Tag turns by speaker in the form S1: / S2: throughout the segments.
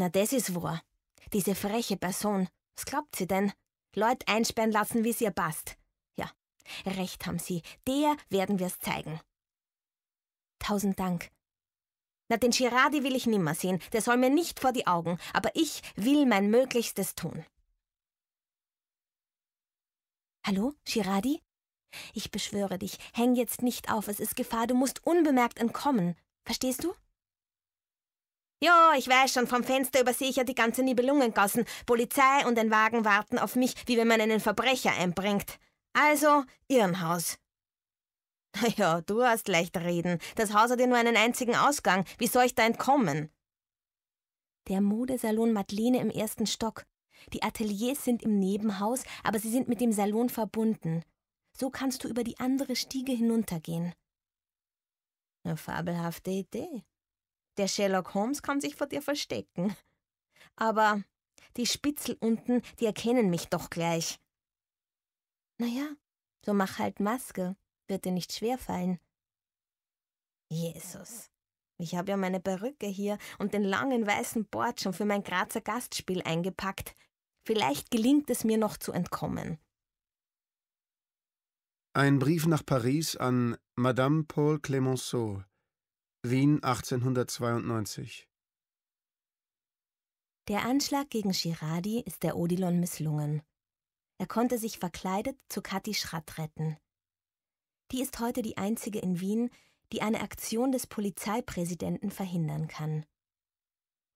S1: Na, das ist wahr. Diese freche Person. Was glaubt sie denn? Leute einsperren lassen, wie es ihr passt. Ja, recht haben sie. Der werden wir's zeigen. Tausend Dank. Na, den Girardi will ich nimmer sehen. Der soll mir nicht vor die Augen. Aber ich will mein Möglichstes tun. Hallo, Girardi? Ich beschwöre dich, häng jetzt nicht auf, es ist Gefahr, du musst unbemerkt entkommen. Verstehst du? Ja, ich weiß schon, vom Fenster übersehe ich ja die ganze Nibelungengassen. Polizei und ein Wagen warten auf mich, wie wenn man einen Verbrecher einbringt. Also, Irrenhaus. Ja, du hast leicht reden. Das Haus hat ja nur einen einzigen Ausgang. Wie soll ich da entkommen? Der Modesalon Madeleine im ersten Stock. Die Ateliers sind im Nebenhaus, aber sie sind mit dem Salon verbunden. So kannst du über die andere Stiege hinuntergehen. Eine fabelhafte Idee. Der Sherlock Holmes kann sich vor dir verstecken. Aber die Spitzel unten, die erkennen mich doch gleich. Naja, so mach halt Maske, wird dir nicht schwerfallen. Jesus, ich habe ja meine Perücke hier und den langen weißen Bord schon für mein Grazer Gastspiel eingepackt. Vielleicht gelingt es mir noch zu entkommen.
S2: Ein Brief nach Paris an Madame Paul Clemenceau. Wien 1892
S1: Der Anschlag gegen Girardi ist der Odilon misslungen. Er konnte sich verkleidet zu Kathi Schratt retten. Die ist heute die einzige in Wien, die eine Aktion des Polizeipräsidenten verhindern kann.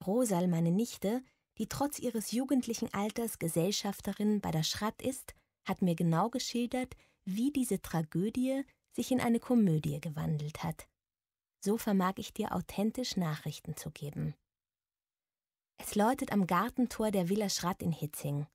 S1: Rosal, meine Nichte, die trotz ihres jugendlichen Alters Gesellschafterin bei der Schratt ist, hat mir genau geschildert, wie diese Tragödie sich in eine Komödie gewandelt hat so vermag ich dir authentisch Nachrichten zu geben. Es läutet am Gartentor der Villa Schratt in Hitzing